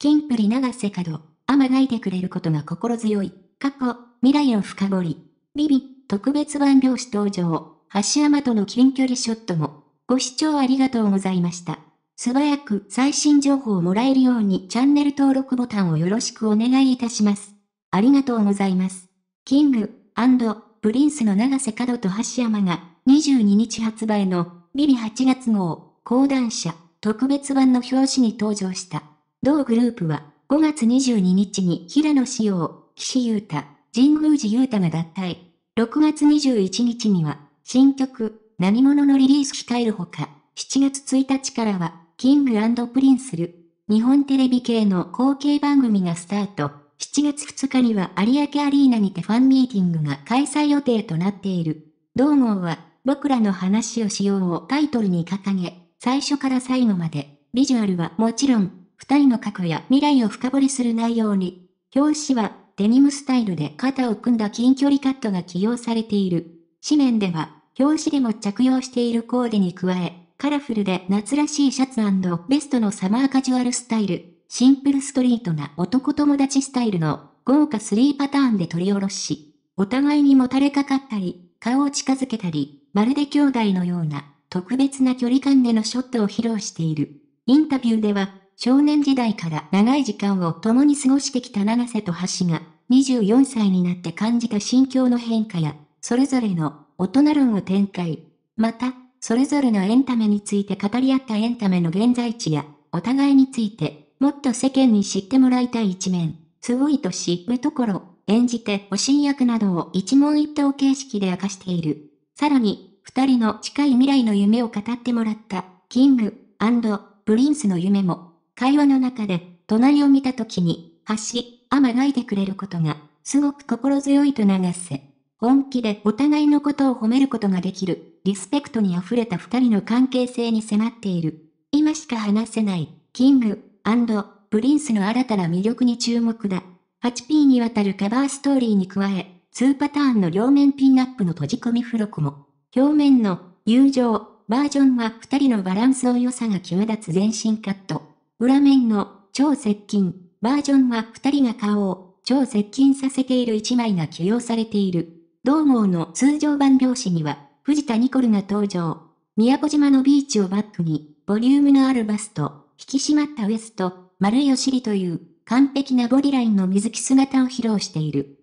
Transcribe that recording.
キンプリ長瀬角、甘がいてくれることが心強い。過去、未来を深掘り。ビビ、特別版拍子登場。橋山との近距離ショットも。ご視聴ありがとうございました。素早く最新情報をもらえるようにチャンネル登録ボタンをよろしくお願いいたします。ありがとうございます。キングプリンスの長瀬角と橋山が22日発売のビビ8月号講談社特別版の表紙に登場した。同グループは、5月22日に平野志耀、岸優太、神宮寺優太が脱退。6月21日には、新曲、何者のリリース控えるほか、7月1日からは、キングプリンスル、日本テレビ系の後継番組がスタート。7月2日には有明アリーナにてファンミーティングが開催予定となっている。同号は、僕らの話をしようをタイトルに掲げ、最初から最後まで、ビジュアルはもちろん、二人の過去や未来を深掘りする内容に、表紙はデニムスタイルで肩を組んだ近距離カットが起用されている。紙面では、表紙でも着用しているコーデに加え、カラフルで夏らしいシャツベストのサマーカジュアルスタイル、シンプルストリートな男友達スタイルの豪華3パターンで取り下ろし、お互いにもたれかかったり、顔を近づけたり、まるで兄弟のような特別な距離感でのショットを披露している。インタビューでは、少年時代から長い時間を共に過ごしてきた長瀬と橋が、24歳になって感じた心境の変化や、それぞれの大人論を展開。また、それぞれのエンタメについて語り合ったエンタメの現在地や、お互いについて、もっと世間に知ってもらいたい一面、すごい年、知ところ、演じて保身役などを一問一答形式で明かしている。さらに、二人の近い未来の夢を語ってもらった、キングプリンスの夢も会話の中で、隣を見た時に、橋、あまがいてくれることが、すごく心強いと流せ。本気でお互いのことを褒めることができる、リスペクトに溢れた二人の関係性に迫っている。今しか話せない、キング、プリンスの新たな魅力に注目だ。8P にわたるカバーストーリーに加え、2パターンの両面ピンアップの閉じ込み付録も、表面の友情バージョンは2人のバランスの良さが際立つ全身カット。裏面の超接近バージョンは2人が顔を超接近させている1枚が起用されている。同号の通常版表紙には藤田ニコルが登場。宮古島のビーチをバックにボリュームのあるバスと引き締まったウエスト、丸いお尻という完璧なボディラインの水着姿を披露している。